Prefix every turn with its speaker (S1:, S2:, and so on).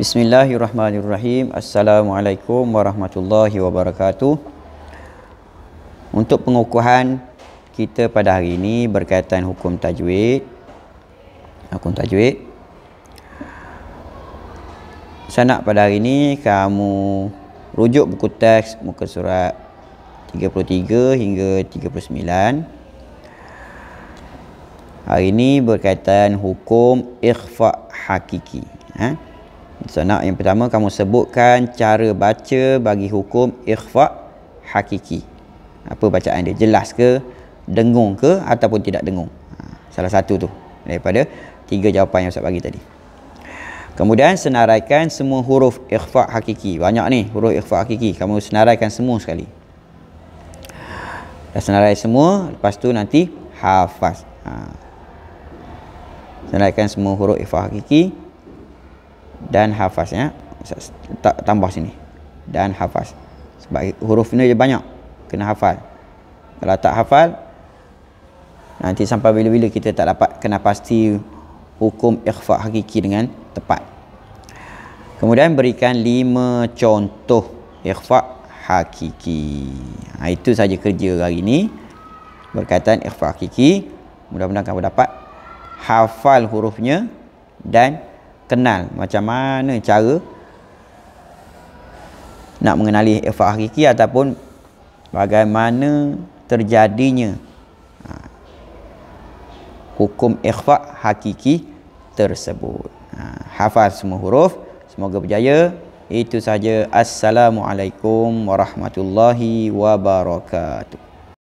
S1: Bismillahirrahmanirrahim. Assalamualaikum warahmatullahi wabarakatuh. Untuk pengukuhan kita pada hari ini berkaitan hukum tajwid. Hukum tajwid. Saya nak pada hari ini kamu rujuk buku teks muka surat 33 hingga 39. Hari ini berkaitan hukum ikhfa hakiki. Ha? So nak yang pertama kamu sebutkan cara baca bagi hukum ikhfa hakiki. Apa bacaan dia? Jelas ke? Dengung ke? Ataupun tidak dengung? Ha, salah satu tu daripada tiga jawapan yang saya bagi tadi. Kemudian senaraikan semua huruf ikhfa hakiki. Banyak ni huruf ikhfa hakiki. Kamu senaraikan semua sekali. Dah senarai semua. Lepas tu nanti hafaz. Ha. Senaraikan semua huruf ikhfa hakiki dan hafaz ya. Tambah sini. Dan hafaz. Sebab huruf ni je banyak. Kena hafal. Kalau tak hafal, nanti sampai bila-bila kita tak dapat kena pasti hukum ikhfa hakiki dengan tepat. Kemudian berikan lima contoh ikhfa hakiki. Ha, itu saja kerja hari ini berkaitan ikhfa hakiki. Mudah-mudahan kamu dapat hafal hurufnya dan kenal macam mana cara nak mengenali ifa hakiki ataupun bagaimana terjadinya ha, hukum ikhfa hakiki tersebut. Ha, hafaz semua huruf, semoga berjaya. Itu saja. Assalamualaikum warahmatullahi wabarakatuh.